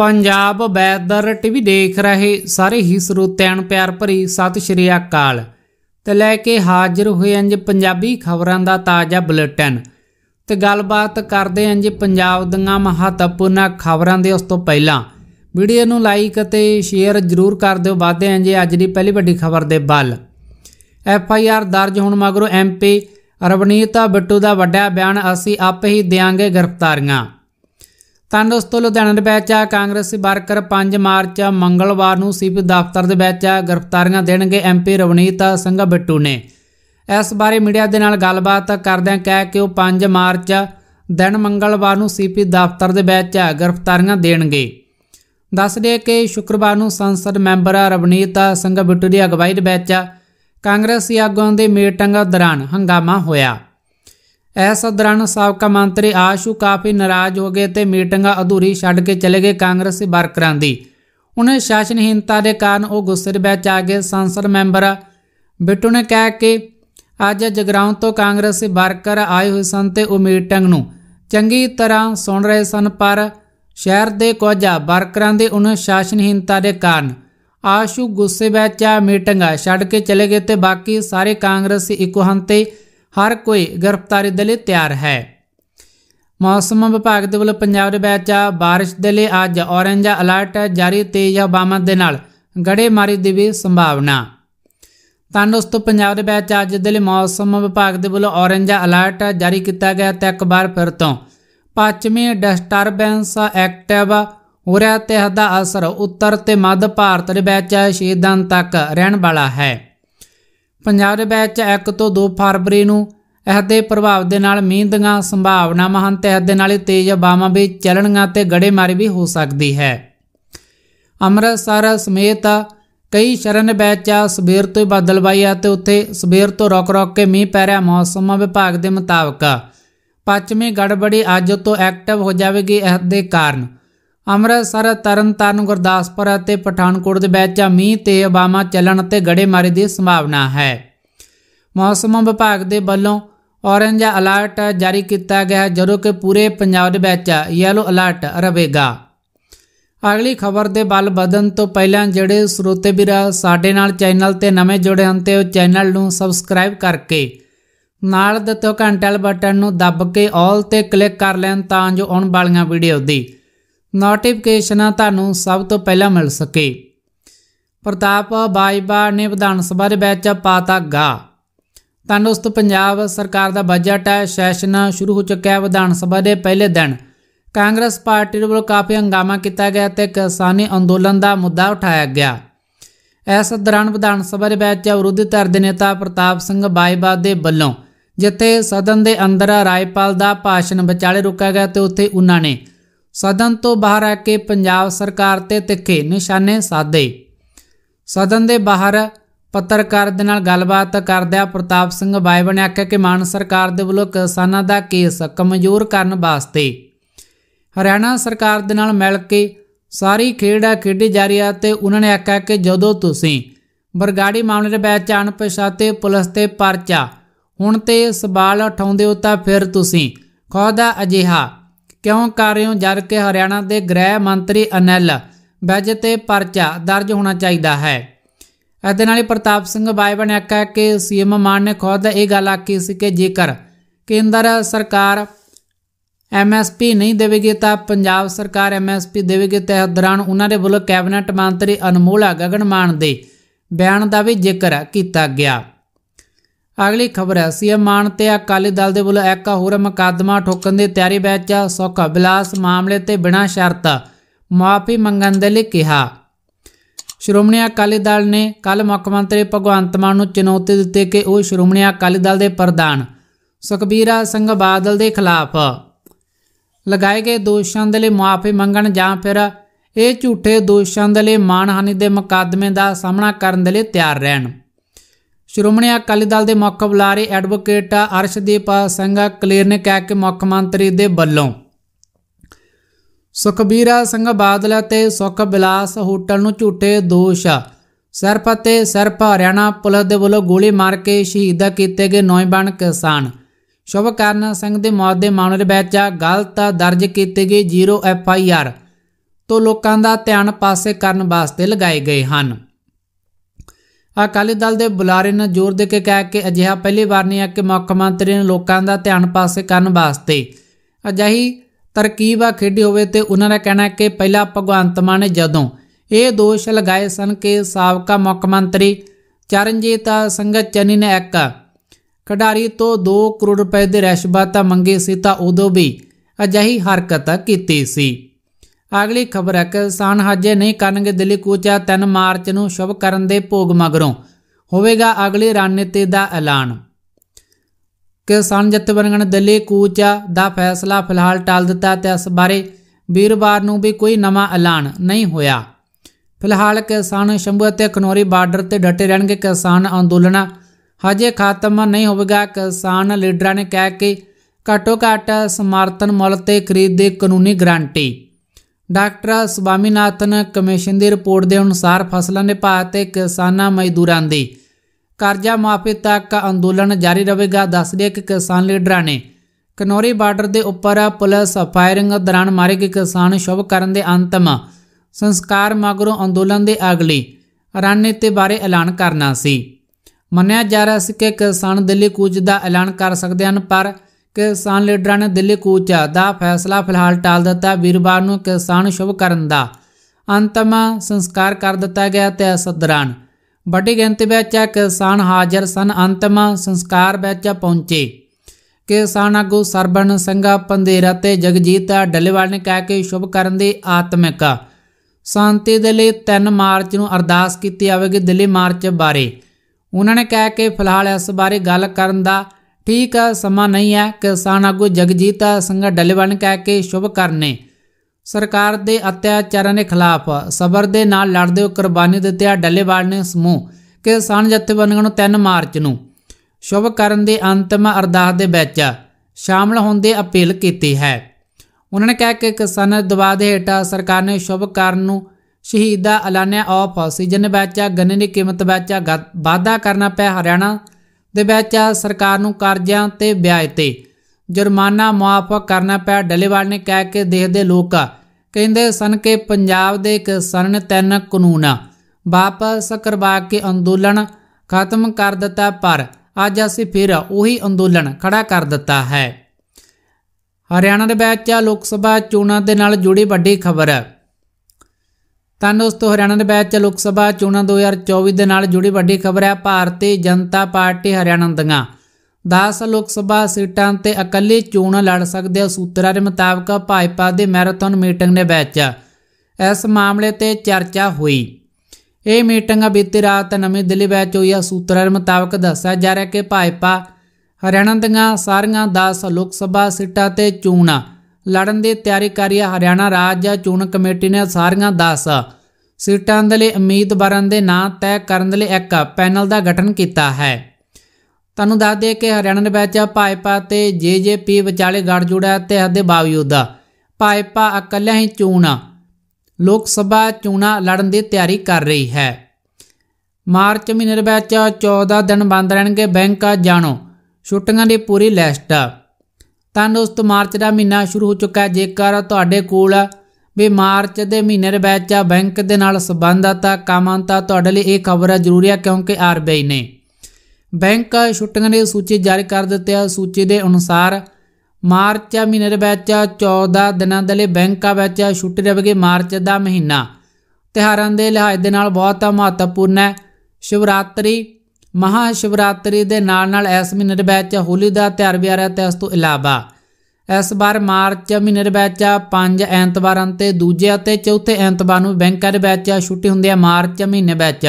Punjab weather TV ਦੇਖ ਰਹੇ ਸਾਰੇ ਹੀ ਸਰੋਤਿਆਂ ਨੂੰ ਪਿਆਰ ਭਰੀ ਸਤਿ ਸ਼੍ਰੀ ਅਕਾਲ ਤੇ ਲੈ ਕੇ ਹਾਜ਼ਰ ਹੋਏ ਅੰਜ ਪੰਜਾਬੀ ਖਬਰਾਂ ਦਾ ਤਾਜ਼ਾ ਬੁਲੇਟਿਨ ਤੇ ਗੱਲਬਾਤ ਕਰਦੇ ਅੰਜ ਪੰਜਾਬ ਦੀਆਂ ਮਹੱਤਵਪੂਰਨ ਖਬਰਾਂ ਦੇ ਉਸ ਤੋਂ ਪਹਿਲਾਂ ਵੀਡੀਓ ਨੂੰ ਲਾਈਕ ਅਤੇ ਸ਼ੇਅਰ ਜ਼ਰੂਰ ਕਰ ਦਿਓ ਵਾਧੇ ਅੰਜ ਅੱਜ ਦੀ ਪਹਿਲੀ ਵੱਡੀ ਖਬਰ ਦੇ ਵੱਲ ਐਫ ਆਈ ਆਰ ਦਰਜ ਹੋਣ ਮਗਰੋਂ ਐਮਪੀ ਰਵਨੀਤਾ ਬਿੱਟੂ ਦਾ ਵੱਡਾ ਬਿਆਨ ਅਸੀਂ ਆਪ ਹੀ ਦੇਾਂਗੇ ਗ੍ਰਿਫਤਾਰੀਆਂ ਤਾਂ ਦੋਸਤੋ ਲੁਧਿਆਣਾ ਦੇ ਵਿੱਚ ਕਾਂਗਰਸੀ ਵਰਕਰ 5 ਮਾਰਚ ਮੰਗਲਵਾਰ ਨੂੰ ਸੀਪੀ ਦਫ਼ਤਰ ਦੇ ਵਿੱਚ ਗ੍ਰਿਫਤਾਰੀਆਂ ਦੇਣਗੇ ਐਮਪੀ ਰਵਨੀਤ ਸਿੰਘ ਬਿੱਟੂ ਨੇ ਇਸ ਬਾਰੇ ਮੀਡੀਆ ਦੇ ਨਾਲ ਗੱਲਬਾਤ ਕਰਦਿਆਂ ਕਹਿ ਕਿ ਉਹ 5 ਮਾਰਚ ਦਿਨ ਮੰਗਲਵਾਰ ਨੂੰ ਸੀਪੀ ਦਫ਼ਤਰ ਦੇ ਵਿੱਚ ਗ੍ਰਿਫਤਾਰੀਆਂ ਦੇਣਗੇ ਦੱਸ ਦੇ ਕਿ ਸ਼ੁੱਕਰਵਾਰ ਨੂੰ ਸੰਸਦ ਮੈਂਬਰ ਰਵਨੀਤ ਸਿੰਘ ਬਿੱਟੂ ਦੀ ਅਗਵਾਈ ਦੇ ਵਿੱਚ ਕਾਂਗਰਸੀ ਆਗੂਆਂ ਦੀ ਮੀਟਿੰਗ ਦੌਰਾਨ ਹੰਗਾਮਾ ਹੋਇਆ ਇਸ ਦੌਰਾਨ ਸਾਬਕਾ ਮੰਤਰੀ ਆਸ਼ੂ ਕਾਫੀ ਨਾਰਾਜ਼ ਹੋ ਗਏ ਤੇ ਮੀਟਿੰਗਾਂ ਅਧੂਰੀ ਛੱਡ ਕੇ ਚਲੇ ਗਏ ਕਾਂਗਰਸੀ ਵਰਕਰਾਂ ਦੀ ਉਹਨਾਂ ਸ਼ਾਸਨਹੀਨਤਾ ਦੇ ਕਾਰਨ ਉਹ ਗੁੱਸੇ ਵਿੱਚ ਆ ਗਏ ਸੰਸਦ ਮੈਂਬਰ ਬਿੱਟੂ ਨੇ ਕਹਿ ਕੇ ਅੱਜ ਜਗਰਾਉਂ ਤੋਂ ਕਾਂਗਰਸੀ ਵਰਕਰ ਆਏ ਹੋਏ ਸਨ ਤੇ ਉਹ ਮੀਟਿੰਗ ਨੂੰ ਚੰਗੀ ਤਰ੍ਹਾਂ ਸੁਣ ਰਹੇ ਸਨ ਪਰ ਸ਼ਹਿਰ ਦੇ ਕੁਝ ਵਰਕਰਾਂ ਦੇ ਉਹਨਾਂ ਸ਼ਾਸਨਹੀਨਤਾ ਦੇ ਕਾਰਨ ਆਸ਼ੂ ਗੁੱਸੇ ਵਿੱਚ ਆ ਮੀਟਿੰਗ ਛੱਡ ਕੇ ਚਲੇ ਗਏ ਤੇ ਬਾਕੀ ਸਾਰੇ ਕਾਂਗਰਸੀ ਇੱਕੋ ਹੰਤੇ ਹਰ ਕੋਈ ਗ੍ਰਿਫਤਾਰੀ ਦੇ ਲਈ ਤਿਆਰ ਹੈ ਮੌਸਮ ਵਿਭਾਗ ਦੇ ਵੱਲੋਂ ਪੰਜਾਬ ਦੇ ਵਿੱਚ بارش ਦੇ ਲਈ ਅੱਜ ਔਰੇਂਜ ਅਲਰਟ ਜਾਰੀ ਤੇਜ਼ ਹਵਾਵਾਂ ਦੇ ਨਾਲ ਗੜੇਮਾਰੀ ਦੀ ਵੀ ਸੰਭਾਵਨਾ ਤਾਂ ਦੋਸਤੋ ਪੰਜਾਬ ਦੇ ਵਿੱਚ ਅੱਜ ਦੇ ਲਈ ਮੌਸਮ ਵਿਭਾਗ ਦੇ ਵੱਲੋਂ ਔਰੇਂਜ ਅਲਰਟ ਜਾਰੀ ਕੀਤਾ ਗਿਆ ਤੇ ਇੱਕ ਵਾਰ ਫਿਰ ਤੋਂ ਪੱਛਮੀ ਡਿਸਟਰਬੈਂਸ ਐਕਟਿਵ ਹੋ ਰਿਹਾ ਤੇ ਹਦਾ ਅਸਰ ਉੱਤਰ ਤੇ ਮੱਧ ਭਾਰਤ ਦੇ ਵਿੱਚ ਸ਼ੀਤ ਦਿਨ ਤੱਕ ਰਹਿਣ ਵਾਲਾ ਹੈ ਪੰਜਾਬ ਦੇ ਵਿੱਚ 1 ਤੋਂ 2 ਫਰਵਰੀ ਨੂੰ ਇਹਦੇ ਪ੍ਰਭਾਵ ਦੇ ਨਾਲ ਮੀਂਹ ਦੀਆਂ ਸੰਭਾਵਨਾਵਾਂ ਹਨ ਤੇ ਇਸ ਦੇ ਨਾਲ ਤੇਜ਼ ਹਵਾਵਾਂ ਵੀ ਚੱਲਣਗੀਆਂ ਤੇ ਗੜੇਮਾਰੀ ਵੀ ਹੋ ਸਕਦੀ ਹੈ ਅੰਮ੍ਰਿਤਸਰ ਸਮੇਤ ਕਈ ਸ਼ਰਨ ਵਿੱਚ ਸਵੇਰ ਤੋਂ ਹੀ ਬੱਦਲਬਾਈ ਆ ਤੇ ਉੱਥੇ ਸਵੇਰ ਤੋਂ ਰੁਕ ਰੁਕ ਕੇ ਮੀਂਹ ਪੈ ਰਿਹਾ ਮੌਸਮ ਵਿਭਾਗ ਦੇ ਮੁਤਾਬਕ ਪੱਛਮੀ ਗੜਬੜੀ ਅੱਜ ਤੋਂ ਐਕਟਿਵ ਹੋ ਜਾਵੇਗੀ ਇਹਦੇ ਕਾਰਨ ਅੰਮ੍ਰਿਤਸਰ ਤਰਨਤਾਰਨ ਗੁਰਦਾਸਪੁਰ ਅਤੇ ਪਠਾਨਕੋਟ ਦੇ ਵਿੱਚ ਮੀਂਹ ਤੇ ਅਬਾਮਾ ਚੱਲਣ ਅਤੇ ਗੜੇਮਾਰੀ ਦੀ ਸੰਭਾਵਨਾ ਹੈ ਮੌਸਮ ਵਿਭਾਗ ਦੇ ਵੱਲੋਂ ਔਰੇਂਜ ਅਲਰਟ ਜਾਰੀ ਕੀਤਾ ਗਿਆ ਹੈ ਜਦੋਂ ਕਿ ਪੂਰੇ ਪੰਜਾਬ ਦੇ ਵਿੱਚ ਯੈਲੋ ਅਲਰਟ ਰਹੇਗਾ ਅਗਲੀ ਖਬਰ ਦੇ ਬਲ ਵਧਣ ਤੋਂ ਪਹਿਲਾਂ ਜਿਹੜੇ ਸਰੋਤੇ ਵੀਰ ਸਾਡੇ ਨਾਲ ਚੈਨਲ ਤੇ ਨਵੇਂ ਜੁੜੇ ਹਨ ਤੇ ਉਹ ਚੈਨਲ ਨੂੰ ਸਬਸਕ੍ਰਾਈਬ ਕਰਕੇ ਨਾਲ ਦਿੱਤੇ ਘੰਟੇ ਵਾਲੇ ਬਟਨ ਨੂੰ ਦੱਬ ਕੇ ਆਲ ਤੇ ਕਲਿੱਕ ਕਰ ਲੈਣ ਤਾਂ ਜੋ ਆਉਣ ਵਾਲੀਆਂ ਵੀਡੀਓ ਦੀ ਨੋਟੀਫਿਕੇਸ਼ਨਾਂ ਤੁਹਾਨੂੰ ਸਭ ਤੋਂ ਪਹਿਲਾਂ ਮਿਲ ਸਕੇ ਪ੍ਰਤਾਪ ਬਾਈਬਾ ਨੇ ਵਿਧਾਨ ਸਭਾ ਦੇ ਵਿੱਚ ਪਾਤਾ ਗਾ ਤੋਂ ਪੰਜਾਬ ਸਰਕਾਰ ਦਾ ਬਜਟ ਹੈ ਸੈਸ਼ਨ ਸ਼ੁਰੂ ਹੋ ਚੁੱਕਿਆ ਹੈ ਵਿਧਾਨ ਸਭਾ ਦੇ ਪਹਿਲੇ ਦਿਨ ਕਾਂਗਰਸ ਪਾਰਟੀ ਵੱਲੋਂ ਕਾਫੀ ਹੰਗਾਮਾ ਕੀਤਾ ਗਿਆ ਤੇ ਕਿਸਾਨੀ ਅੰਦੋਲਨ ਦਾ ਮੁੱਦਾ ਉਠਾਇਆ ਗਿਆ ਇਸ ਦੌਰਾਨ ਵਿਧਾਨ ਸਭਾ ਦੇ ਵਿੱਚ ਵਿਰੋਧੀ ਧਿਰ ਦੇ ਨੇਤਾ ਪ੍ਰਤਾਪ ਸਿੰਘ ਬਾਈਬਾ ਦੇ ਵੱਲੋਂ ਜਿੱਥੇ ਸਦਨ ਦੇ ਅੰਦਰ ਰਾਏਪਾਲ ਦਾ ਭਾਸ਼ਣ ਵਿਚਾਲੇ ਰੁਕਿਆ ਗਿਆ ਤੇ ਉੱਥੇ ਉਹਨਾਂ ਨੇ ਸਦਨ ਤੋਂ ਬਾਹਰ ਆ ਕੇ ਪੰਜਾਬ ਸਰਕਾਰ ਤੇ ਤਿੱਖੇ ਨਿਸ਼ਾਨੇ ਸਾਦੇ ਸਦਨ ਦੇ ਬਾਹਰ ਪੱਤਰਕਾਰ ਦੇ ਨਾਲ ਗੱਲਬਾਤ ਕਰਦਿਆਂ ਪ੍ਰਤਾਪ ਸਿੰਘ ਬਾਈ ਬਣ ਆਖਿਆ ਕਿ ਮਾਨ ਸਰਕਾਰ ਦੇ ਵੱਲੋਂ ਕਿਸਾਨਾਂ ਦਾ ਕੇਸ ਕਮਜ਼ੋਰ ਕਰਨ ਵਾਸਤੇ ਹਰਿਆਣਾ ਸਰਕਾਰ ਦੇ ਨਾਲ ਮਿਲ ਕੇ ਸਾਰੀ ਖੇੜਾ ਖੇਡੀ ਜਾ ਰਹੀ ਹੈ ਤੇ ਉਹਨਾਂ ਨੇ ਆਖਿਆ ਕਿ ਜਦੋਂ ਤੁਸੀਂ ਬਰਗਾੜੀ ਮਾਮਲੇ ਦੇ ਵਿੱਚ ਪਛਾਤੇ ਪੁਲਿਸ ਤੇ ਪਰਚਾ ਹੁਣ ਤੇ ਸਵਾਲ ਉਠਾਉਂਦੇ ਹੋ ਤਾਂ ਫਿਰ ਤੁਸੀਂ ਖੌਦਾ ਅਜੀਹਾ ਕਿਉਂ ਕਰ ਰਹੇ ਹੋ ਜਦ ਕਿ ਹਰਿਆਣਾ ਦੇ ਗ੍ਰਹਿ ਮੰਤਰੀ ਅਨਿਲ ਵਿਜ ਤੇ ਪਰਚਾ ਦਰਜ ਹੋਣਾ ਚਾਹੀਦਾ ਹੈ ਇਹਦੇ ਨਾਲ ਹੀ ਪ੍ਰਤਾਪ ਸਿੰਘ ਬਾਈਬਲ ਨੇ ਆਖਿਆ ਕਿ ਸੀਐਮ ਮਾਨ ਨੇ ਖੁਦ ਇਹ ਗੱਲ ਆਖੀ ਸੀ ਕਿ ਜੇਕਰ ਕੇਂਦਰ ਸਰਕਾਰ ਐਮਐਸਪੀ ਨਹੀਂ ਦੇਵੇਗੀ ਤਾਂ ਪੰਜਾਬ ਸਰਕਾਰ ਐਮਐਸਪੀ ਦੇਵੇਗੀ ਤੇ ਦੌਰਾਨ ਉਹਨਾਂ ਦੇ ਵੱਲੋਂ ਕੈਬਨਿਟ ਮੰਤਰੀ ਅਨਮੋਲਾ ਗਗਨ ਮਾਨ ਦੇ ਬਿਆਨ ਦਾ ਵੀ ਜ਼ਿਕਰ ਕੀਤਾ ਗਿਆ ਅਗਲੀ ਖਬਰ ਹੈ ਸੀਐਮ ਮਾਨ ਤੇ ਅਕਾਲੀ ਦਲ ਦੇ ਵੱਲੋਂ ਇੱਕ ਹੋਰ ਮੁਕੱਦਮਾ ਠੋਕਣ ਦੀ ਤਿਆਰੀ ਵਿੱਚ ਸੌਖਾ ਬਿਲਾਸ ਮਾਮਲੇ ਤੇ ਬਿਨਾਂ ਸ਼ਰਤ ਮਾਫੀ ਮੰਗਣ ਦੇ ਲਈ ਕਿਹਾ ਸ਼੍ਰੋਮਣੀ ਅਕਾਲੀ ਦਲ ਨੇ ਕੱਲ ਮੁੱਖ ਮੰਤਰੀ ਭਗਵੰਤ ਮਾਨ ਨੂੰ ਚੁਣੌਤੀ ਦਿੱਤੀ ਕਿ ਉਹ ਸ਼੍ਰੋਮਣੀ ਅਕਾਲੀ ਦਲ ਦੇ ਪ੍ਰਧਾਨ ਸੁਖਬੀਰ ਸਿੰਘ ਬਾਦਲ ਦੇ ਖਿਲਾਫ ਲਗਾਏ ਗਏ ਦੋਸ਼ਾਂ ਦੇ ਲਈ ਮਾਫੀ ਮੰਗਣ ਜਾਂ ਫਿਰ ਇਹ ਝੂਠੇ ਦੋਸ਼ਾਂ ਦੇ ਲਈ ਮਾਨਹਾਨੀ ਦੇ ਮੁਕੱਦਮੇ ਦਾ ਸਾਹਮਣਾ ਕਰਨ ਦੇ ਲਈ ਤਿਆਰ ਰਹਿਣ ਸ਼੍ਰੋਮਣੀ ਅਕਾਲੀ ਦਲ ਦੇ ਮੁੱਖ ਬੁਲਾਰੇ ਐਡਵੋਕੇਟ ਅਰਸ਼ਦੀਪ ਸਿੰਘ ਕਲੀਅਰ ਨੇ ਕਿਹਾ ਕਿ ਮੁੱਖ ਮੰਤਰੀ ਦੇ ਵੱਲੋਂ ਸੁਖਬੀਰ ਸਿੰਘ ਬਾਦਲ ਅਤੇ ਸੁਖ ਬਿਲਾਸ ਹੋਟਲ ਨੂੰ ਝੂਠੇ ਦੋਸ਼ ਸਿਰਫ ਅਤੇ ਸਿਰਫ ਹਰਿਆਣਾ ਪੁਲਿਸ ਦੇ ਵੱਲੋਂ ਗੋਲੀ ਮਾਰ ਕੇ ਸ਼ਹੀਦ ਕੀਤੇ ਗਏ ਨੌਜਵਾਨ ਕਿਸਾਨ ਸ਼ੁਭਕਰਨ ਸਿੰਘ ਦੇ ਮੌਤ ਦੇ ਮਾਮਲੇ ਵਿੱਚ ਗਲਤ ਦਰਜ ਕੀਤੀ ਗਈ 0 ਐਫ ਆਈ ਆਰ ਤੋਂ ਲੋਕਾਂ ਦਾ ਧਿਆਨ ਪਾਸੇ ਕਰਨ ਵਾਸਤੇ ਲਗਾਏ ਗਏ ਹਨ ਅਕਾਲੀ ਦਲ ਦੇ ਬੁਲਾਰੇ ਨੇ ਜ਼ੋਰ ਦੇ ਕੇ ਕਿਹਾ ਕਿ ਅਜਿਹਾ ਪਹਿਲੀ ਵਾਰ ਨਹੀਂ ਆ ਕਿ ਮੁੱਖ ਮੰਤਰੀ ਨੇ ਲੋਕਾਂ ਦਾ ਧਿਆਨ ਪਾਸੇ ਕਰਨ ਵਾਸਤੇ ਅਜਿਹੀ ਤਰਕੀਬ ਆ ਖੇਡੀ ਹੋਵੇ ਤੇ ਉਹਨਾਂ ਨੇ ਕਹਿਣਾ ਕਿ ਪਹਿਲਾ ਭਗਵੰਤ ਮਾਨ ਨੇ ਜਦੋਂ ਇਹ ਦੋਸ਼ ਲਗਾਏ ਸਨ ਕਿ ਸਾਬਕਾ ਮੁੱਖ ਮੰਤਰੀ ਚਰਨਜੀਤ ਸਿੰਘ ਚੰਨੀ ਨੇ ਇੱਕ ਖਿਡਾਰੀ ਤੋਂ 2 ਕਰੋੜ ਰੁਪਏ ਦੇ ਰਿਸ਼ਵਤ ਮੰਗੇ ਸੀ ਤਾਂ ਉਦੋਂ ਵੀ ਅਜਿਹੀ ਹਰਕਤ ਕੀਤੀ ਸੀ ਅਗਲੀ ਖਬਰ ਹੈ ਕਿ ਹਾਜੇ ਨਹੀਂ ਕਰਨਗੇ ਦਿੱਲੀ ਕੂਚਾ 3 ਮਾਰਚ ਨੂੰ ਸ਼ੁਭ ਕਰਨ ਦੇ ਭੋਗ ਮਗਰੋਂ ਹੋਵੇਗਾ ਅਗਲੀ ਰਣਨੀਤੀ ਦਾ ਐਲਾਨ ਕਿਸਾਨ ਜਥੇਬੰਦੀਆਂ ਨੇ ਦਿੱਲੀ ਕੂਚਾ ਦਾ ਫੈਸਲਾ ਫਿਲਹਾਲ ਟਾਲ ਦਿੱਤਾ ਤੇ ਇਸ ਬਾਰੇ ਵੀਰਵਾਰ ਨੂੰ ਵੀ ਕੋਈ ਨਵਾਂ ਐਲਾਨ ਨਹੀਂ ਹੋਇਆ ਫਿਲਹਾਲ ਕਿਸਾਨ ਸ਼ੰਭੂ ਅਤੇ ਖਨੌਰੀ ਬਾਰਡਰ ਤੇ ਡਟੇ ਰਹਿਣਗੇ ਕਿਸਾਨ ਅੰਦੋਲਨ ਹਜੇ ਖਤਮ ਨਹੀਂ ਹੋਵੇਗਾ ਕਿਸਾਨ ਲੀਡਰਾਂ ਨੇ ਕਹਿ ਕੇ ਘਟੋ ਘਟ ਸਮਰਥਨ ਮੁੱਲ ਤੇ ਖਰੀਦ ਦੀ ਕਾਨੂੰਨੀ ਗਰੰਟੀ ਡਾਕਟਰ ਸੁਬਾਮੀਨਾਥਨ ਕਮਿਸ਼ਨ ਦੀ ਰਿਪੋਰਟ ਦੇ ਅਨੁਸਾਰ ਫਸਲਾਂ ਦੇ ਭਾਅ ਤੇ ਕਿਸਾਨਾਂ ਮਜ਼ਦੂਰਾਂ ਦੀ ਕਰਜ਼ਾ ਮਾਫੀ ਤੱਕ ਅੰਦੋਲਨ ਜਾਰੀ ਰਹੇਗਾ ਦੱਸਦੇ ਇੱਕ ਕਿ ਕਿਸਾਨ ਲੀਡਰਾਂ ਨੇ ਕਨੌਰੀ ਬਾਰਡਰ ਦੇ ਉੱਪਰ ਪੁਲਿਸ ਫਾਇਰਿੰਗ ਦੌਰਾਨ ਮਾਰੇ ਗਏ ਕਿਸਾਨ ਸ਼ੁਭ ਕਰਨ ਦੇ ਅੰਤਮ ਸੰਸਕਾਰ ਮਗਰੋਂ ਅੰਦੋਲਨ ਦੇ ਅਗਲੇ ਰਣਨੀਤੀ ਬਾਰੇ ਐਲਾਨ ਕਰਨਾ ਸੀ ਮੰਨਿਆ ਜਾ ਰਿਹਾ ਸੀ ਕਿ ਕਿਸਾਨ ਦਿੱਲੀ ਕੁਝ ਦਾ ਐਲਾਨ ਕਰ ਸਕਦੇ ਹਨ ਪਰ ਕਿਸਾਨ ਲੀਡਰਾਂ ਨੇ ਦਿੱਲੀ ਕੂਚ ਦਾ ਫੈਸਲਾ ਫਿਲਹਾਲ ਟਾਲ ਦਿੱਤਾ ਵੀਰਵਾਰ ਨੂੰ ਕਿਸਾਨ ਸ਼ੁਭ ਕਰਨ ਦਾ ਅੰਤਮ ਸੰਸਕਾਰ ਕਰ ਦਿੱਤਾ ਗਿਆ ਤੇ ਇਸ ਦੌਰਾਨ ਵੱਡੀ ਗਿਣਤੀ ਵਿੱਚ ਕਿਸਾਨ ਹਾਜ਼ਰ ਸਨ ਅੰਤਮ ਸੰਸਕਾਰ ਵਿੱਚ ਪਹੁੰਚੇ ਕਿਸਾਨ ਆਗੂ ਸਰਬਨ ਸਿੰਘ ਪੰਦੇਰਾ ਤੇ ਜਗਜੀਤ ਡੱਲੇਵਾਲ ਨੇ ਕਹਿ ਕੇ ਸ਼ੁਭ ਕਰਨ ਦੀ ਆਤਮਿਕ ਸ਼ਾਂਤੀ ਦੇ ਲਈ 3 ਮਾਰਚ ਨੂੰ ਅਰਦਾਸ ਕੀਤੀ ਆਵੇਗੀ ਦਿੱਲੀ ਮਾਰਚ ਬਾਰੇ ਉਹਨਾਂ ਨੇ ਕਹਿ ਕੇ ਫਿਲਹਾਲ ਇਸ ਬਾਰੇ ਗੱਲ ਕਰਨ ਦਾ ਠੀਕ ਸਮਾਂ ਨਹੀਂ ਹੈ ਕਿਸਾਨ ਆਗੂ ਜਗਜੀਤ ਸਿੰਘ ਡਲੇਵਾਲ ਕਹਿ ਕੇ ਸ਼ੁਭ ਕਰਨੇ ਸਰਕਾਰ ਦੇ ਅਤਿਆਚਾਰਾਂ ਦੇ ਖਿਲਾਫ ਸਬਰ ਦੇ ਨਾਲ ਲੜਦੇ ਹੋ ਕੁਰਬਾਨੀ ਦਿੱਤੇ ਆ ਡੱਲੇਵਾਲ ਨੇ ਸਮੂਹ ਕਿਸਾਨ ਜਥੇਬੰਦੀਆਂ ਨੂੰ 3 ਮਾਰਚ ਨੂੰ ਸ਼ੁਭ ਕਰਨ ਦੇ ਅੰਤਮ ਅਰਦਾਸ ਦੇ ਵਿੱਚ ਸ਼ਾਮਲ ਹੋਣ ਦੀ ਅਪੀਲ ਕੀਤੀ ਹੈ ਉਹਨਾਂ ਨੇ ਕਿਹਾ ਕਿ ਕਿਸਾਨ ਦਬਾ ਦਬਾਅ ਦੇ ਹੇਠ ਸਰਕਾਰ ਨੇ ਸ਼ੁਭ ਕਰਨ ਨੂੰ ਸ਼ਹੀਦ ਦਾ ਐਲਾਨਿਆ ਆਫ ਸੀਜ਼ਨ ਵਿੱਚ ਗੰਨੇ ਦੀ ਕੀਮਤ ਵਿੱਚ ਵਾਧਾ ਕਰਨਾ ਪਿਆ ਹਰਿਆਣਾ ਦੇ ਵਿੱਚ ਸਰਕਾਰ ਨੂੰ ਕਰਜ਼ਿਆਂ ਤੇ ਵਿਆਜ ਤੇ ਜੁਰਮਾਨਾ ਮਾਫ ਕਰਨਾ ਪਿਆ ਡਲੇਵਾਲ ਨੇ ਕਹਿ ਕੇ ਦੇਖਦੇ ਲੋਕ ਕਹਿੰਦੇ ਸਨ ਕਿ ਪੰਜਾਬ ਦੇ ਇੱਕ ਸਰਨ ਤਿੰਨ ਕਾਨੂੰਨ ਵਾਪਸ ਕਰਵਾ ਕੇ ਅੰਦੋਲਨ ਖਤਮ ਕਰ ਦਿੱਤਾ ਪਰ ਅੱਜ ਅਸੀਂ ਫਿਰ ਉਹੀ ਅੰਦੋਲਨ ਖੜਾ ਕਰ ਦਿੱਤਾ ਹੈ ਹਰਿਆਣਾ ਦੇ ਵਿੱਚ ਲੋਕ ਸਭਾ ਚੋਣਾਂ ਦੇ ਨਾਲ ਜੁੜੀ ਵੱਡੀ ਖਬਰ ਹੈ ਤਾਂ ਦੋਸਤੋ ਹਰਿਆਣਾ ਦੇ ਵਿੱਚ ਲੋਕ ਸਭਾ ਚੋਣਾਂ 2024 ਦੇ ਨਾਲ ਜੁੜੀ ਵੱਡੀ ਖਬਰ ਹੈ ਭਾਰਤੀ ਜਨਤਾ ਪਾਰਟੀ ਹਰਿਆਣਾ ਦੀਆਂ 10 ਲੋਕ ਸਭਾ ਸੀਟਾਂ ਤੇ ਇਕੱਲੇ ਚੋਣ ਲੜ ਸਕਦੇ ਸੂਤਰਾਂ ਦੇ ਮੁਤਾਬਕ ਭਾਜਪਾ ਦੇ ਮੈਰਾਥਨ ਮੀਟਿੰਗ ਦੇ ਵਿੱਚ ਇਸ ਮਾਮਲੇ ਤੇ ਚਰਚਾ ਹੋਈ ਇਹ ਮੀਟਿੰਗ ਬੀਤੀ ਰਾਤ ਨਵੀਂ ਦਿੱਲੀ ਵਿੱਚ ਹੋਈ ਆ ਸੂਤਰਾਂ ਦੇ ਮੁਤਾਬਕ ਦੱਸਿਆ ਜਾ ਰਿਹਾ ਕਿ ਭਾਜਪਾ ਹਰਿਆਣਾ ਦੀਆਂ ਸਾਰੀਆਂ 10 ਲੋਕ ਸਭਾ ਸੀਟਾਂ ਤੇ ਚੋਣਾਂ ਲੜਨ ਦੀ ਤਿਆਰੀ ਕਰ ਰਿਹਾ ਹਰਿਆਣਾ ਰਾਜ ਚੋਣ ਕਮੇਟੀ ਨੇ ਸਾਰੀਆਂ 10 ਸੀਟਾਂ ਦੇ ਲਈ ਉਮੀਦਵਾਰਾਂ ਦੇ ਨਾਂ ਤੈਅ ਕਰਨ ਲਈ ਇੱਕ ਪੈਨਲ ਦਾ ਗਠਨ ਕੀਤਾ ਹੈ ਤੁਹਾਨੂੰ ਦੱਸ ਦੇ ਕਿ ਹਰਿਆਣਾ ਦੇ ਵਿੱਚ ਭਾਜਪਾ ਤੇ ਜੇਜੇਪੀ ਵਿਚਾਲੇ ਗੱਠਜੋੜ ਜੁੜਿਆ ਤੇ ਹੱਦੇ ਬਾਵਜੂਦ ਭਾਜਪਾ ਇਕੱਲਾ ਹੀ ਚੋਣਾਂ ਲੋਕ ਸਭਾ ਚੋਣਾਂ ਲੜਨ ਦੀ ਤਿਆਰੀ ਕਰ ਰਹੀ ਹੈ ਮਾਰਚ ਮਹੀਨੇ ਦੇ ਵਿੱਚ 14 ਦਿਨ ਬੰਦ ਰਹਿਣਗੇ ਬੈਂਕਾਂ ਜਾਣੋ ਛੁੱਟੀਆਂ ਦੀ ਪੂਰੀ ਲਿਸਟ ਤਾਂ ਦੋਸਤੋ ਮਾਰਚ ਦਾ ਮਹੀਨਾ ਸ਼ੁਰੂ ਹੋ ਚੁੱਕਾ ਹੈ ਜੇਕਰ ਤੁਹਾਡੇ ਕੋਲ ਵੀ ਮਾਰਚ ਦੇ ਮਹੀਨੇ ਦੇ ਵਿੱਚ ਬੈਂਕ ਦੇ ਨਾਲ ਸੰਬੰਧ ਆ ਤਾਂ ਕਾਮਾਂ ਤਾਂ ਤੁਹਾਡੇ ਲਈ ਇਹ ਖਬਰ ਹੈ ਜ਼ਰੂਰੀ ਹੈ ਕਿਉਂਕਿ ਆਰਬੀਆਈ ਨੇ ਬੈਂਕ ਛੁੱਟੀਆਂ ਦੀ ਸੂਚੀ ਜਾਰੀ ਕਰ ਦਿੱਤੀ ਹੈ ਸੂਚੀ ਦੇ ਅਨੁਸਾਰ ਮਾਰਚ ਮਹੀਨੇ ਦੇ ਵਿੱਚ 14 ਦਿਨਾਂ ਦੇ ਲਈ ਬੈਂਕਾਂ ਵਿੱਚ ਛੁੱਟੀ ਰਹੇਗੀ ਮਾਰਚ ਦਾ ਮਹੀਨਾ ਤਿਹਾਰਾਂ ਦੇ ਲਿਹਾਜ਼ ਦੇ ਨਾਲ ਬਹੁਤ ਮਹੱਤਵਪੂਰਨ ਹੈ ਸ਼ਿਵਰਾਤਰੀ ਮਹਾ ਸ਼ਿਵਰਾਤਰੀ ਦੇ ਨਾਲ ਨਾਲ ਇਸ ਮਹੀਨੇ ਦੇ ਵਿੱਚ ਹੋਲੀ ਦਾ ਤਿਉਹਾਰ ਵੀ ਆ ਰਿਹਾ ਤੇ ਇਸ ਤੋਂ ਇਲਾਵਾ ਇਸ ਵਾਰ ਮਾਰਚ ਮਹੀਨੇ ਦੇ ਵਿੱਚ ਪੰਜ ਐਤਵਾਰਾਂ ਤੇ ਦੂਜੇ ਅਤੇ ਚੌਥੇ ਐਤਵਾਰ ਨੂੰ ਬੈਂਕਾਂ ਦੇ ਵਿੱਚ ਛੁੱਟੀ ਹੁੰਦੀ ਹੈ ਮਾਰਚ ਮਹੀਨੇ ਵਿੱਚ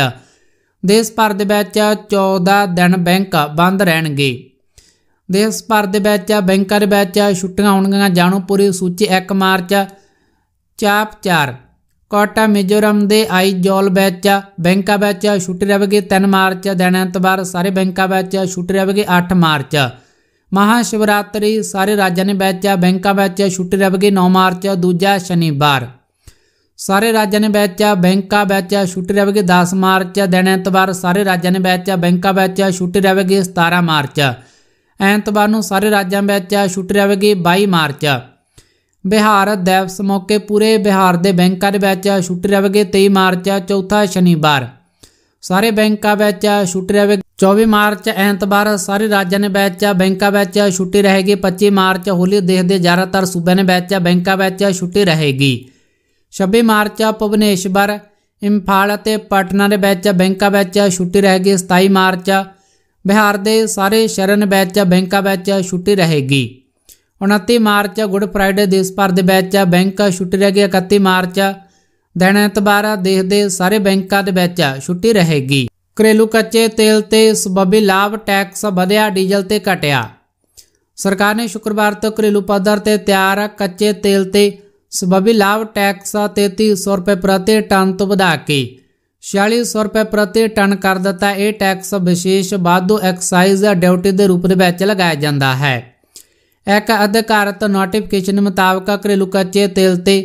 ਦੇਸ਼ ਭਰ ਦੇ ਵਿੱਚ 14 ਦਿਨ ਬੈਂਕ ਬੰਦ ਰਹਿਣਗੇ ਦੇਸ਼ ਭਰ ਦੇ ਵਿੱਚ ਬੈਂਕਾਂ ਦੇ ਵਿੱਚ ਛੁੱਟੀਆਂ ਹੋਣਗੀਆਂ ਜਾਣੋ ਪੂਰੀ ਸੂਚੀ 1 ਮਾਰਚ ਚਾਪ 4 ਕੋਟਾ ਮਿਜ਼ੋਰਮ ਦੇ ਆਈਜੋਲ ਵਿੱਚ ਬੈਂਕਾਂ ਵਿੱਚ ਛੁੱਟੀ ਰਹੇਗੀ 3 ਮਾਰਚ ਦਿਨ ਅੰਤਵਾਰ ਸਾਰੇ ਬੈਂਕਾਂ ਵਿੱਚ ਛੁੱਟੀ ਰਹੇਗੀ 8 ਮਾਰਚ ਮਹਾ ਸ਼ਿਵਰਾਤਰੀ ਸਾਰੇ ਰਾਜਾਂ ਦੇ ਵਿੱਚ ਬੈਂਕਾਂ ਵਿੱਚ ਛੁੱਟੀ ਰਹੇਗੀ 9 ਮਾਰਚ ਦੂਜਾ ਸ਼ਨੀਵਾਰ ਸਾਰੇ ਰਾਜਾਂ ਦੇ ਵਿੱਚ ਬੈਂਕਾਂ ਵਿੱਚ ਛੁੱਟੀ ਰਹੇਗੀ 10 ਮਾਰਚ ਦਿਨ ਅੰਤਵਾਰ ਸਾਰੇ ਰਾਜਾਂ ਦੇ ਵਿੱਚ ਬੈਂਕਾਂ ਵਿੱਚ ਛੁੱਟੀ ਰਹੇਗੀ 17 ਮਾਰਚ ਐਤਵਾਰ ਨੂੰ ਸਾਰੇ ਰਾਜਾਂ ਵਿੱਚ ਛੁੱਟੀ ਰਹੇਗੀ 22 ਮਾਰਚ ਬਿਹਾਰ ਦਿਵਸ ਮੌਕੇ ਪੂਰੇ ਬਿਹਾਰ ਦੇ ਬੈਂਕਾਂ ਦੇ ਵਿੱਚ ਛੁੱਟੀ ਰਹੇਗੀ 23 ਮਾਰਚ ਚੌਥਾ ਸ਼ਨੀਵਾਰ ਸਾਰੇ ਬੈਂਕਾਂ ਵਿੱਚ ਛੁੱਟੀ ਰਹੇਗੀ 24 ਮਾਰਚ ਐਤਵਾਰ ਸਾਰੇ ਰਾਜਾਂ ਦੇ ਵਿੱਚ ਬੈਂਕਾਂ ਵਿੱਚ ਛੁੱਟੀ ਰਹੇਗੀ 25 ਮਾਰਚ ਹੋਲੀ ਦੇਸ਼ ਦੇ ਜ਼ਿਆਦਾਤਰ ਸੂਬਿਆਂ ਦੇ ਵਿੱਚ ਬੈਂਕਾਂ ਵਿੱਚ ਛੁੱਟੀ ਰਹੇਗੀ 26 ਮਾਰਚ ਭੁਵਨੇਸ਼ਵਰ ਇੰਫਾਲ ਅਤੇ ਪਟਨਾ ਦੇ ਵਿੱਚ ਬੈਂਕਾਂ ਵਿੱਚ ਛੁੱਟੀ ਰਹੇਗੀ 27 ਮਾਰਚ ਬਿਹਾਰ ਦੇ ਸਾਰੇ ਸ਼ਹਿਰਾਂ ਵਿੱਚ ਬੈਂਕਾਂ ਵਿੱਚ ਛੁੱਟੀ ਰਹੇਗੀ 29 ਮਾਰਚ ਗੁੱਡ ਫਰਾਈਡੇ ਦੇਸ਼ ਭਰ ਦੇ ਵਿੱਚ ਬੈਂਕ ਛੁੱਟੀ ਰਹੇਗੀ 31 ਮਾਰਚ ਦਿਨ ਐਤਵਾਰ ਦੇਸ਼ ਦੇ ਸਾਰੇ ਬੈਂਕਾਂ ਦੇ ਵਿੱਚ ਛੁੱਟੀ ਰਹੇਗੀ ਘਰੇਲੂ ਕੱਚੇ ਤੇਲ ਤੇ ਸਬਬੀ ਲਾਭ ਟੈਕਸ ਵਧਿਆ ਡੀਜ਼ਲ ਤੇ ਘਟਿਆ ਸਰਕਾਰ ਨੇ ਸ਼ੁੱਕਰਵਾਰ ਤੋਂ ਘਰੇਲੂ ਪੱਧਰ ਤੇ ਤਿਆਰ ਕੱਚੇ ਤੇਲ ਤੇ ਸਬਬੀ ਲਾਭ ਟੈਕਸ 3300 ਰੁਪਏ ਪ੍ਰਤੀ ਟਨ ਤੋਂ ਵਧਾ ਕੇ 4600 ਰੁਪਏ ਪ੍ਰਤੀ ਟਨ ਕਰ ਦਿੱਤਾ ਇਹ ਟੈਕਸ ਵਿਸ਼ੇਸ਼ ਵਾਧੂ ਐਕਸਾਈਜ਼ ਡਿਊਟੀ ਦੇ ਰੂਪ ਦੇ ਵਿੱਚ ਲਗਾਇਆ ਜਾਂਦਾ ਹੈ ਇੱਕ ਅਧਿਕਾਰਤ ਨੋਟੀਫਿਕੇਸ਼ਨ ਮੁਤਾਬਕ ਘਰੇਲੂ ਕੱਚੇ ਤੇਲ ਤੇ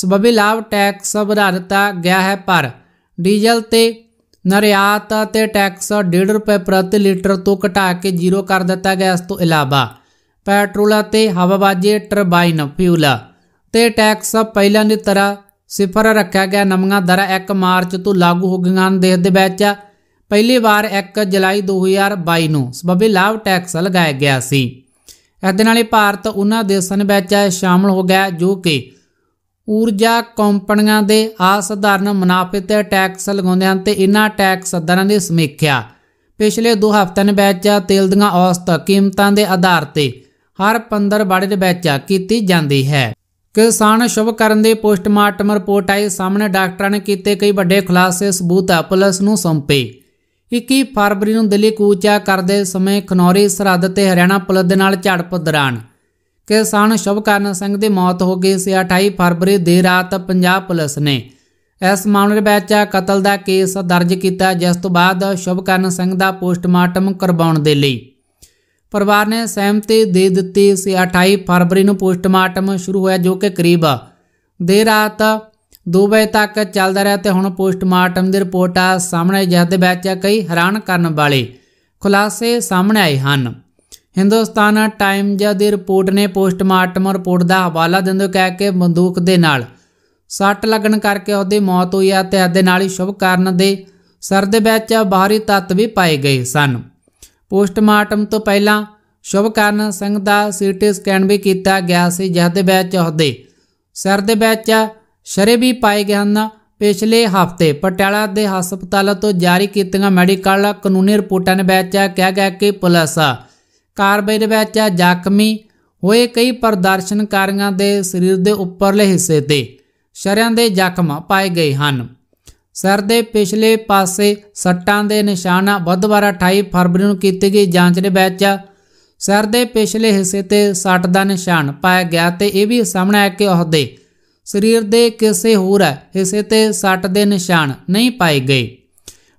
ਸਬਬੀ ਲਾਭ ਟੈਕਸ ਵਧਾਰਤਾ ਗਿਆ ਹੈ ਪਰ ਡੀਜ਼ਲ ਤੇ ਨਰਿਆਤ ਤੇ ਟੈਕਸ 1.5 ਰੁਪਏ ਪ੍ਰਤੀ ਲੀਟਰ ਤੋਂ ਘਟਾ ਕੇ ਜ਼ੀਰੋ ਕਰ ਦਿੱਤਾ ਗਿਆ ਇਸ ਤੋਂ ਇਲਾਵਾ ਪੈਟਰੋਲ ਤੇ ਹਵਾਬਾਜੀ ਟਰਬਾਈਨ ਫਿਊਲ ਤੇ ਟੈਕਸ ਪਹਿਲਾਂ ਦੀ ਤਰ੍ਹਾਂ ਸਿਫਰ ਰੱਖਿਆ ਗਿਆ ਨਵੀਆਂ ਦਰਾਂ 1 ਮਾਰਚ ਤੋਂ ਲਾਗੂ ਹੋ ਗਈਆਂ ਹਨ ਦੇਸ਼ ਦੇ ਵਿੱਚ ਪਹਿਲੀ ਵਾਰ 1 ਜੁਲਾਈ 2022 ਨੂੰ ਸਬਬੀ ਲਾਭ ਟੈਕਸ ਲਗਾਇਆ ਗਿਆ ਸੀ ਇਸ ਦੇ ਨਾਲ ਹੀ ਭਾਰਤ ਉਹਨਾਂ ਦੇਸ਼ਾਂ ਵਿੱਚ ਸ਼ਾਮਲ ਹੋ ਗਿਆ ਜੋ ਕਿ ਊਰਜਾ ਕੰਪਨੀਆਂ ਦੇ ਆਸਧਾਰਨ ਮੁਨਾਫੇ ਤੇ ਟੈਕਸ ਲਗਾਉਂਦੇ ਹਨ ਤੇ ਇਹਨਾਂ ਟੈਕਸ ਦਰਾਂ ਦੀ ਸਮੀਖਿਆ ਪਿਛਲੇ 2 ਹਫ਼ਤਿਆਂ ਵਿੱਚ ਤੇਲ ਦੀਆਂ ਔਸਤ ਕੀਮਤਾਂ ਦੇ ਆਧਾਰ ਤੇ ਹਰ 15 ਬਾੜੇ ਦੇ ਵਿੱਚ ਕੀਤੀ ਜਾਂਦੀ ਹੈ ਕਿਸਾਨ ਸ਼ੁਭ ਕਰਨ ਦੇ ਪੋਸਟਮਾਰਟਮ ਰਿਪੋਰਟ ਆਈ ਸਾਹਮਣੇ ਡਾਕਟਰਾਂ ਨੇ ਕੀਤੇ ਕਈ ਵੱਡੇ ਖੁਲਾਸੇ ਸਬੂਤ ਪੁਲਿਸ ਨੂੰ ਸੌਂਪੇ 21 ਫਰਵਰੀ ਨੂੰ ਦਿੱਲੀ ਕੂਚਾ ਕਰਦੇ ਸਮੇਂ ਖਨੌਰੀ ਸਰਹੱਦ ਤੇ ਹਰਿਆਣਾ ਪੁਲਿਸ ਦੇ ਨਾਲ ਝੜਪ ਦੌਰਾਨ ਕਿਸਾਨ ਸ਼ੁਭਕਰਨ ਸਿੰਘ ਦੀ ਮੌਤ ਹੋ ਗਈ ਸੀ 28 ਫਰਵਰੀ ਦੇ ਰਾਤ ਪੰਜਾਬ ਪੁਲਿਸ ਨੇ ਇਸ ਮਾਮਲੇ ਵਿੱਚ ਕਤਲ ਦਾ ਕੇਸ ਦਰਜ ਕੀਤਾ ਜਿਸ ਤੋਂ ਬਾਅਦ ਸ਼ੁਭਕਰਨ ਸਿੰਘ ਦਾ ਪੋਸਟਮਾਰਟਮ ਕਰਵਾਉਣ ਦੇ ਲਈ ਪਰਿਵਾਰ ਨੇ ਸਹਿਮਤੀ ਦੇ ਦਿੱਤੀ ਸੀ 28 ਫਰਵਰੀ ਨੂੰ ਪੋਸਟਮਾਰਟਮ ਸ਼ੁਰੂ ਹੋਇਆ ਜੋ ਕਿ ਕਰੀਬ ਦੇ ਰਾਤ 2 ਵਜੇ ਤੱਕ ਚੱਲਦਾ ਰਿਹਾ ਤੇ ਹੁਣ ਪੋਸਟਮਾਰਟਮ ਦੀ ਰਿਪੋਰਟ ਆ ਸਾਹਮਣੇ ਜਿਸ ਦੇ ਵਿੱਚ ਕਈ ਹੈਰਾਨ ਕਰਨ ਵਾਲੇ ਖੁਲਾਸੇ ਸਾਹਮਣੇ ਆਏ ਹਨ ਹਿੰਦੁਸਤਾਨ ਟਾਈਮਜ਼ ਦੀ ਰਿਪੋਰਟ ਨੇ ਪੋਸਟਮਾਰਟਮ ਰਿਪੋਰਟ ਦਾ ਹਵਾਲਾ ਦਿੰਦੇ ਕਹਿ ਕੇ ਬੰਦੂਕ ਦੇ ਨਾਲ ਸੱਟ ਲੱਗਣ ਕਰਕੇ ਉਹਦੀ ਮੌਤ ਹੋਈ ਆ ਤੇ ਅਦੇ ਨਾਲ ਹੀ ਸ਼ੁਭ ਕਾਰਨ ਦੇ ਸਰ ਦੇ ਵਿੱਚ ਬਾਹਰੀ ਤੱਤ ਵੀ ਪਾਏ ਗਏ ਸਨ ਪੋਸਟਮਾਰਟਮ ਤੋਂ ਪਹਿਲਾਂ ਸ਼ੁਭ ਕਾਰਨ ਸਿੰਘ ਦਾ ਸੀਟੀ ਸਕੈਨ ਵੀ ਕੀਤਾ ਗਿਆ ਸੀ ਜਿਸ ਦੇ ਵਿੱਚ ਉਹਦੇ ਸਿਰ ਦੇ ਵਿੱਚ ਸ਼ਰੇ ਵੀ ਪਾਏ ਗਏ ਹਨ ਪਿਛਲੇ ਹਫਤੇ ਪਟਿਆਲਾ ਦੇ ਹਸਪਤਾਲਾਂ ਤੋਂ ਜਾਰੀ ਕੀਤੀਆਂ ਮੈਡੀਕਲ ਕਾਨੂੰਨੀ ਰਿਪੋਰਟਾਂ ਵਿੱਚ ਕਿਹਾ ਗਿਆ ਕਿ ਪੁਲਿਸ ਕਾਰਵਾਈ ਦੇ ਵਿੱਚ ਜ਼ਖਮੀ ਹੋਏ ਕਈ ਪ੍ਰਦਰਸ਼ਨਕਾਰੀਆਂ ਦੇ ਸਰੀਰ ਦੇ ਉੱਪਰਲੇ ਹਿੱਸੇ ਤੇ ਸ਼ਰਿਆਂ ਦੇ ਜ਼ਖਮ ਪਾਏ ਗਏ ਹਨ ਸਰ ਦੇ ਪਿਛਲੇ ਪਾਸੇ ਸੱਟਾਂ ਦੇ ਨਿਸ਼ਾਨ ਬੁੱਧਵਾਰ 28 ਫਰਵਰੀ ਨੂੰ ਕੀਤੀ ਗਈ ਜਾਂਚ ਦੇ ਵਿੱਚ ਸਰ ਦੇ ਪਿਛਲੇ ਹਿੱਸੇ ਤੇ ਸੱਟ ਦਾ ਨਿਸ਼ਾਨ ਪਾਇਆ ਗਿਆ ਤੇ ਇਹ ਵੀ ਸਾਹਮਣੇ ਆਇਆ ਕਿ ਉਹਦੇ ਸਰੀਰ ਦੇ ਕਿਸੇ ਹੋਰ ਹਿੱਸੇ ਤੇ ਸੱਟ ਦੇ ਨਿਸ਼ਾਨ ਨਹੀਂ ਪਾਏ ਗਏ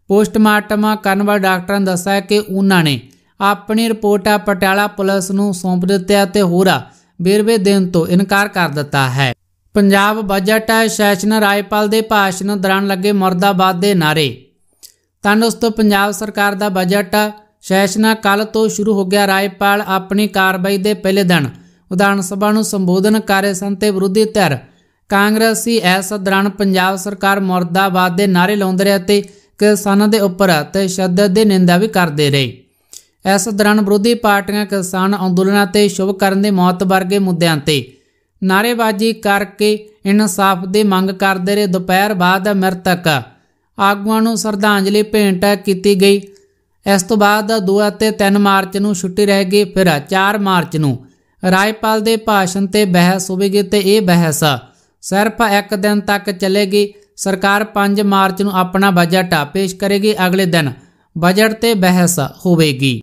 ਪੋਸਟਮਾਰਟਮ ਕਰਨ ਵਾਲੇ ਡਾਕਟਰਾਂ ਨੇ ਦੱਸਿਆ ਕਿ ਉਹਨਾਂ ਨੇ ਆਪਣੀ ਰਿਪੋਰਟ ਪਟਿਆਲਾ ਪੁਲਿਸ ਨੂੰ ਸੌਂਪ ਦਿੱਤੀ ਅਤੇ ਹੋਰ ਬੇਰਵੇ ਦੇਣ ਤੋਂ ਇਨਕਾਰ ਕਰ ਦਿੱਤਾ ਹੈ ਪੰਜਾਬ ਬਜਟ ਸੈਸ਼ਨ ਰਾਏਪਾਲ ਦੇ ਭਾਸ਼ਣ ਦੌਰਾਨ ਲੱਗੇ ਮਰਦਾਬਾਦ ਦੇ ਨਾਰੇ ਤਾਂ ਤੋਂ ਪੰਜਾਬ ਸਰਕਾਰ ਦਾ ਬਜਟ ਸੈਸ਼ਨ ਕੱਲ ਤੋਂ ਸ਼ੁਰੂ ਹੋ ਗਿਆ ਰਾਏਪਾਲ ਆਪਣੀ ਕਾਰਵਾਈ ਦੇ ਪਹਿਲੇ ਦਿਨ ਵਿਧਾਨ ਸਭਾ ਨੂੰ ਸੰਬੋਧਨ ਕਰ ਰਹੇ ਸਨ ਤੇ ਵਿਰੋਧੀ ਧਿਰ ਕਾਂਗਰਸੀ ਇਸ ਦੌਰਾਨ ਪੰਜਾਬ ਸਰਕਾਰ ਮਰਦਾਬਾਦ ਦੇ ਨਾਰੇ ਲਾਉਂਦੇ ਰਹੇ ਤੇ ਕਿਸਾਨਾਂ ਦੇ ਉੱਪਰ ਤਸ਼ੱਦਦ ਦੀ ਨਿੰਦਾ ਵੀ ਕਰਦੇ ਰਹੇ ਇਸ ਦੌਰਾਨ ਵਿਰੋਧੀ ਪਾਰਟੀਆਂ ਕਿਸਾਨ ਅੰਦੋਲਨਾਂ ਤੇ ਸ਼ੁਭ ਕਰਨ ਦੇ ਮੌਤ ਵਰਗੇ ਮੁੱਦਿਆਂ ਤੇ ਨਾਰੇਬਾਜ਼ੀ ਕਰਕੇ ਇਨਸਾਫ ਦੀ ਮੰਗ ਕਰਦੇ ਰਹੇ ਦੁਪਹਿਰ ਬਾਅਦ ਮਰਤਕ ਆਗੂਆਂ ਨੂੰ ਸ਼ਰਧਾਂਜਲੀ ਭੇਂਟ ਕੀਤੀ ਗਈ ਇਸ ਤੋਂ ਬਾਅਦ 2 ਅਤੇ 3 ਮਾਰਚ ਨੂੰ ਛੁੱਟੀ ਰਹਿ ਗਈ ਫਿਰ 4 ਮਾਰਚ ਨੂੰ ਰਾਜਪਾਲ ਦੇ ਭਾਸ਼ਣ ਤੇ ਬਹਿਸ ਹੋਵੇਗੀ ਤੇ ਇਹ ਬਹਿਸ ਸਿਰਫ ਇੱਕ ਦਿਨ ਤੱਕ ਚੱਲੇਗੀ ਸਰਕਾਰ 5 ਮਾਰਚ ਨੂੰ ਆਪਣਾ ਬਜਟ ਪੇਸ਼ ਕਰੇਗੀ ਅਗਲੇ ਦਿਨ ਬਜਟ ਤੇ ਬਹਿਸ ਹੋਵੇਗੀ